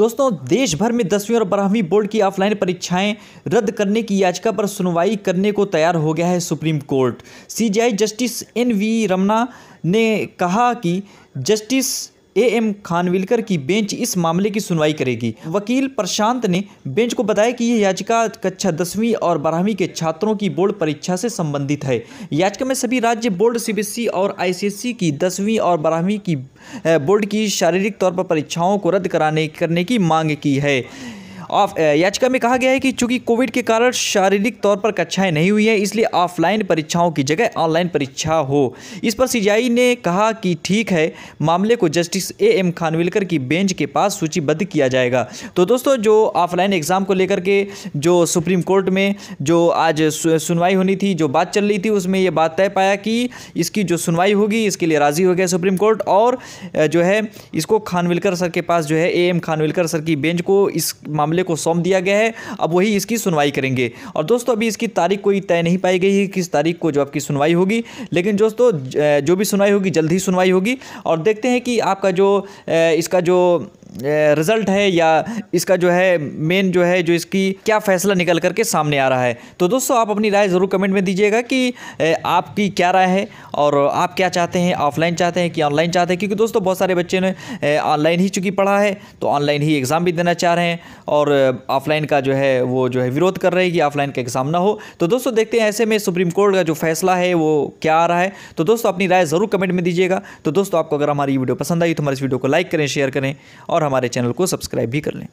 दोस्तों देश भर में दसवीं और बारहवीं बोर्ड की ऑफलाइन परीक्षाएं रद्द करने की याचिका पर सुनवाई करने को तैयार हो गया है Supreme Court CJI justice N V Ramana ने कहा कि जस्टिस ए एम खानविलकर की बेंच इस मामले की सुनवाई करेगी वकील प्रशांत ने बेंच को बताया कि यह याचिका कक्षा दसवीं और बारहवीं के छात्रों की बोर्ड परीक्षा से संबंधित है याचिका में सभी राज्य बोर्ड सीबीएसई और आईसीएसई की दसवीं और बारहवीं की बोर्ड की शारीरिक तौर पर परीक्षाओं को रद्द कराने करने की मांग की है ऑफ याचिका में कहा गया है कि चूंकि कोविड के कारण शारीरिक तौर पर कक्षाएं नहीं हुई हैं इसलिए ऑफलाइन परीक्षाओं की जगह ऑनलाइन परीक्षा हो इस पर सीजीआई ने कहा कि ठीक है मामले को जस्टिस ए एम खानविलकर की बेंच के पास सूचीबद्ध किया जाएगा तो दोस्तों जो ऑफलाइन एग्ज़ाम को लेकर के जो सुप्रीम कोर्ट में जो आज सुनवाई होनी थी जो बात चल रही थी उसमें यह बात तय पाया कि इसकी जो सुनवाई होगी इसके लिए राज़ी हो गया सुप्रीम कोर्ट और जो है इसको खानविलकर सर के पास जो है ए एम खानविलकर सर की बेंच को इस मामले मामले को सौंप दिया गया है अब वही इसकी सुनवाई करेंगे और दोस्तों अभी इसकी तारीख कोई तय नहीं पाई गई है किस तारीख को जो आपकी सुनवाई होगी लेकिन दोस्तों जो भी सुनवाई होगी जल्द ही सुनवाई होगी और देखते हैं कि आपका जो इसका जो रिज़ल्ट है या इसका जो है मेन जो है जो इसकी क्या फ़ैसला निकल करके सामने आ रहा है तो दोस्तों आप अपनी राय ज़रूर कमेंट में दीजिएगा कि आपकी क्या राय है और आप क्या चाहते हैं ऑफलाइन चाहते हैं कि ऑनलाइन चाहते हैं क्योंकि दोस्तों बहुत सारे बच्चे ने ऑनलाइन ही चूँकि पढ़ा है तो ऑनलाइन ही एग्ज़ाम भी देना चाह रहे हैं और ऑफलाइन का जो है वो जो है विरोध कर रहे हैं कि ऑफलाइन का एग्ज़ाम ना हो तो दोस्तों देखते हैं ऐसे में सुप्रीम कोर्ट का जो फैसला है वो क्या आ रहा है तो दोस्तों अपनी राय ज़रूर कमेंट में दीजिएगा तो दोस्तों आपको अगर हमारी वीडियो पसंद आई तो हमारे इस वीडियो को लाइक करें शेयर करें और और हमारे चैनल को सब्सक्राइब भी कर लें